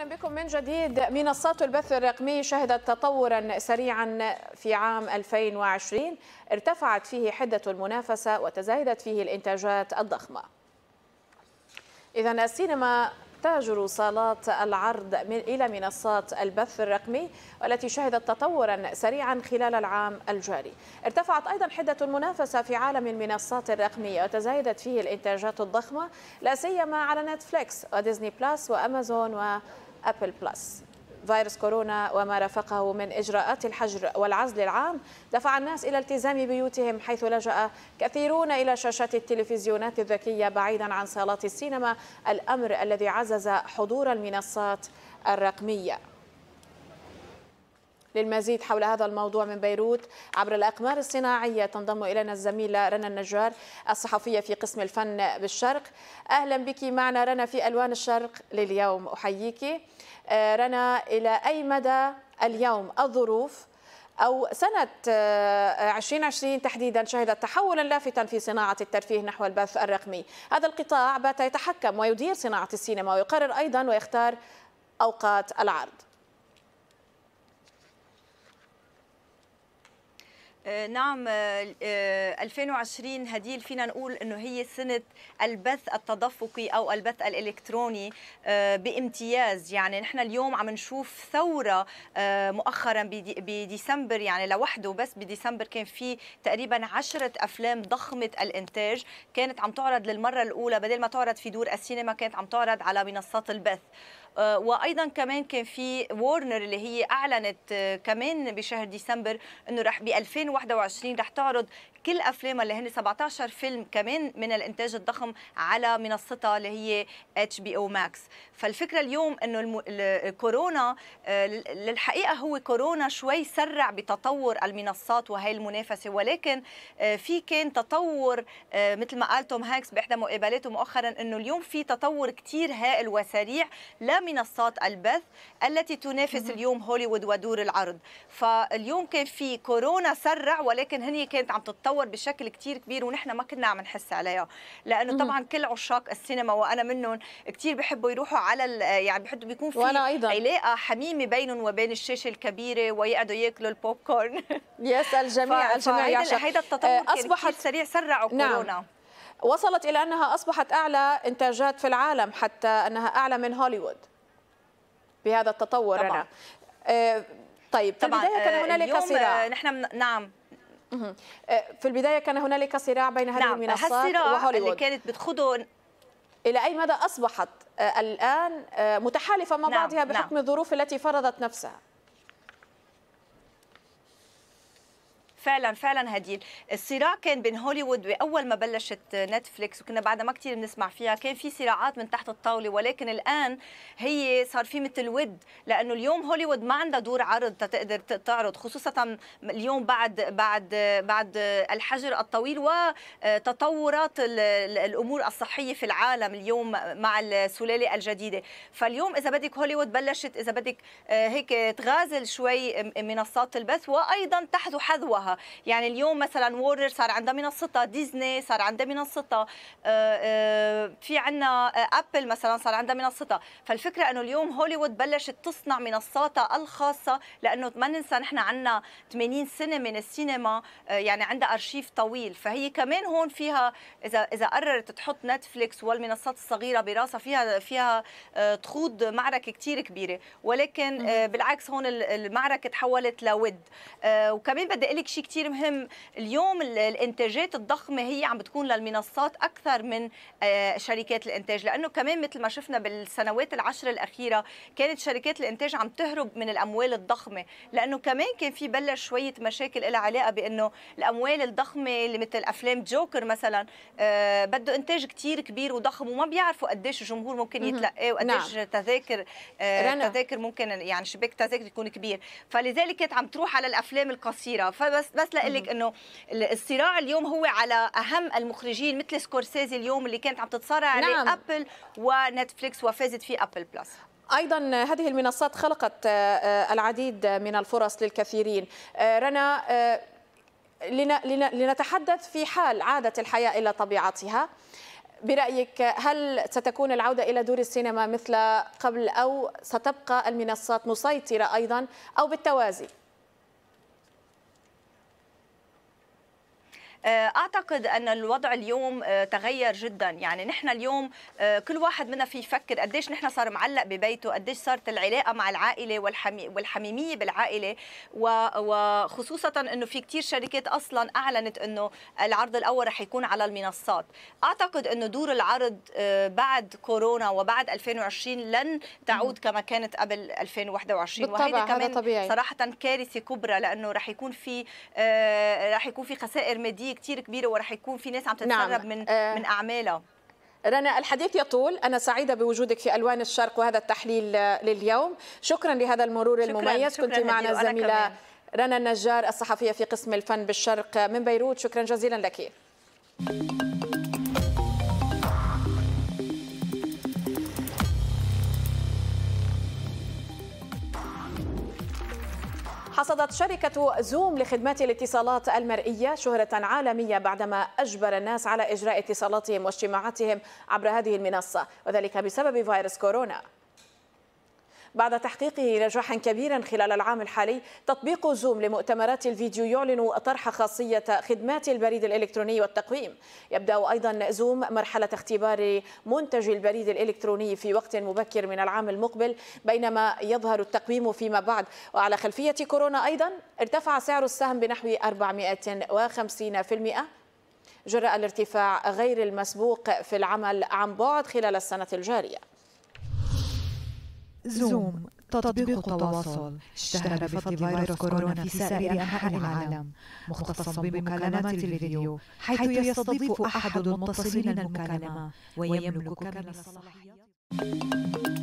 اهلا بكم من جديد منصات البث الرقمي شهدت تطورا سريعا في عام 2020 ارتفعت فيه حده المنافسه وتزايدت فيه الانتاجات الضخمه. اذا السينما تهجر صالات العرض من الى منصات البث الرقمي والتي شهدت تطورا سريعا خلال العام الجاري. ارتفعت ايضا حده المنافسه في عالم المنصات الرقميه وتزايدت فيه الانتاجات الضخمه لا سيما على نتفليكس وديزني بلس وامازون و أبل بلس فيروس كورونا وما رافقه من إجراءات الحجر والعزل العام دفع الناس إلى التزام بيوتهم حيث لجأ كثيرون إلى شاشات التلفزيونات الذكية بعيدا عن صالات السينما الأمر الذي عزز حضور المنصات الرقميه للمزيد حول هذا الموضوع من بيروت عبر الأقمار الصناعية تنضم إلينا الزميلة رنا النجار الصحفية في قسم الفن بالشرق أهلا بك معنا رنا في ألوان الشرق لليوم أحييك آه، رنا إلى أي مدى اليوم الظروف أو سنة 2020 آه، تحديدا شهدت تحولا لافتا في صناعة الترفيه نحو البث الرقمي هذا القطاع بات يتحكم ويدير صناعة السينما ويقرر أيضا ويختار أوقات العرض نعم 2020 آه، هديل فينا نقول انه هي سنه البث التدفقي او البث الالكتروني آه، بامتياز يعني نحن اليوم عم نشوف ثوره آه، مؤخرا بديسمبر يعني لوحده بس بديسمبر كان في تقريبا عشرة افلام ضخمه الانتاج كانت عم تعرض للمره الاولى بدل ما تعرض في دور السينما كانت عم تعرض على منصات البث آه، وايضا كمان كان في وورنر اللي هي اعلنت آه، كمان بشهر ديسمبر انه رح ب 2021 رح تعرض كل افلامها اللي هن 17 فيلم كمان من الانتاج الضخم على منصتها اللي هي اتش بي او ماكس فالفكره اليوم انه الكورونا آه، للحقيقه هو كورونا شوي سرع بتطور المنصات وهي المنافسه ولكن في كان تطور مثل ما قال توم هانكس باحدى مقابلاته مؤخرا انه اليوم في تطور كثير هائل وسريع لا منصات البث التي تنافس اليوم هوليوود ودور العرض فاليوم كان في كورونا سرع ولكن هني كانت عم تتطور بشكل كتير كبير ونحن ما كنا عم نحس عليها لانه طبعا كل عشاق السينما وانا منهم كتير بحبوا يروحوا على يعني بحبوا بيكون في وأنا أيضا. علاقه حميمه بينهم وبين الشاشه الكبيره ويقعدوا ياكلوا البوب كورن يس الجميع الجميع يعشق هيدا آه، التطور اصبحت سريع سرعوا نعم. كورونا نعم. وصلت إلى أنها أصبحت أعلى إنتاجات في العالم حتى أنها أعلى من هوليوود بهذا التطور طبعا. أنا آه، طيب طبعا في البداية كان آه، هنالك صراع آه، نحن نعم في البداية كان هنالك صراع بين هذه نعم. المنصات وهوليوود اللي كانت بتخوضه إلى أي مدى أصبحت الآن متحالفة مع نعم. بعضها بحكم نعم. الظروف التي فرضت نفسها فعلا فعلا هديل الصراع كان بين هوليوود باول ما بلشت نتفليكس وكنا بعدها ما كثير بنسمع فيها كان في صراعات من تحت الطاوله ولكن الان هي صار في مثل ود لانه اليوم هوليوود ما عندها دور عرض تقدر تعرض خصوصا اليوم بعد بعد بعد الحجر الطويل وتطورات آه، الامور الصحيه في العالم اليوم مع السلاله الجديده فاليوم اذا بدك هوليوود بلشت اذا بدك آه، هيك تغازل شوي منصات البث وايضا تحذو حذوها يعني اليوم مثلا وورر صار عندها منصتها ديزني صار عندها منصتها آه، آه، في عندنا ابل آه، مثلا صار عندها منصتها فالفكره انه اليوم هوليوود بلشت تصنع منصاتها الخاصه لانه ما ننسى نحن عندنا 80 سنه من السينما يعني عندها ارشيف طويل فهي كمان هون فيها اذا اذا قررت تحط نتفليكس والمنصات الصغيره براسها فيها فيها تخوض معركه كثير كبيره ولكن بالعكس هون المعركه تحولت لود وكمان بدي اقول لك شيء شيء كثير مهم اليوم الانتاجات الضخمه هي عم بتكون للمنصات اكثر من آه، شركات الانتاج لانه كمان مثل ما شفنا بالسنوات العشر الاخيره كانت شركات الانتاج عم تهرب من الاموال الضخمه لانه كمان كان في بلش شويه مشاكل لها علاقه بانه الاموال الضخمه اللي مثل افلام جوكر مثلا آه، بده انتاج كثير كبير وضخم وما بيعرفوا قديش الجمهور ممكن يتلقاه وقديش نعم. تذاكر آه، تذاكر ممكن يعني شباك تذاكر يكون كبير فلذلك كانت عم تروح على الافلام القصيره فبس بس بس لقلك انه الصراع اليوم هو على اهم المخرجين مثل سكورسيزي اليوم اللي كانت عم تتصارع نعم. عليه ابل ونتفليكس وفازت في ابل بلس ايضا هذه المنصات خلقت آه، آه، العديد من الفرص للكثيرين آه، رنا لنتحدث في حال عادت الحياه الى طبيعتها برأيك هل ستكون العودة إلى دور السينما مثل قبل أو ستبقى المنصات مسيطرة أيضا أو بالتوازي؟ آه، اعتقد ان الوضع اليوم آه، تغير جدا يعني نحن اليوم آه، كل واحد منا في يفكر قديش نحن صار معلق ببيته قديش صارت العلاقه مع العائله والحميميه بالعائله وخصوصا انه في كثير شركات اصلا اعلنت انه العرض الاول رح يكون على المنصات اعتقد انه دور العرض بعد كورونا وبعد 2020 لن تعود كما كانت قبل 2021 وهذا كمان طبيعي. صراحه كارثه كبرى لانه رح يكون في رح يكون في خسائر ماديه ايجابيه كثير كبيره وراح يكون في ناس عم نعم. تتسرب نعم. من آه من اعمالها رنا الحديث يطول أنا سعيدة بوجودك في ألوان الشرق وهذا التحليل لليوم شكرا لهذا المرور شكرا المميز شكرا كنت معنا الزميلة رنا النجار الصحفية في قسم الفن بالشرق من بيروت شكرا جزيلا لك حصدت شركة زوم لخدمات الاتصالات المرئية شهرة عالمية بعدما أجبر الناس على إجراء اتصالاتهم واجتماعاتهم عبر هذه المنصة وذلك بسبب فيروس كورونا بعد تحقيقه نجاحا كبيرا خلال العام الحالي تطبيق زوم لمؤتمرات الفيديو يعلن طرح خاصية خدمات البريد الإلكتروني والتقويم يبدأ أيضا زوم مرحلة اختبار منتج البريد الإلكتروني في وقت مبكر من العام المقبل بينما يظهر التقويم فيما بعد وعلى خلفية كورونا أيضا ارتفع سعر السهم بنحو 450% جراء الارتفاع غير المسبوق في العمل عن بعد خلال السنة الجارية زوم تطبيق تواصل اشتهر بفضل فيروس كورونا في سائر أنحاء العالم مختص بمكالمات الفيديو حيث يستضيف أحد المتصلين المكالمة ويملك كامل الصلاحيات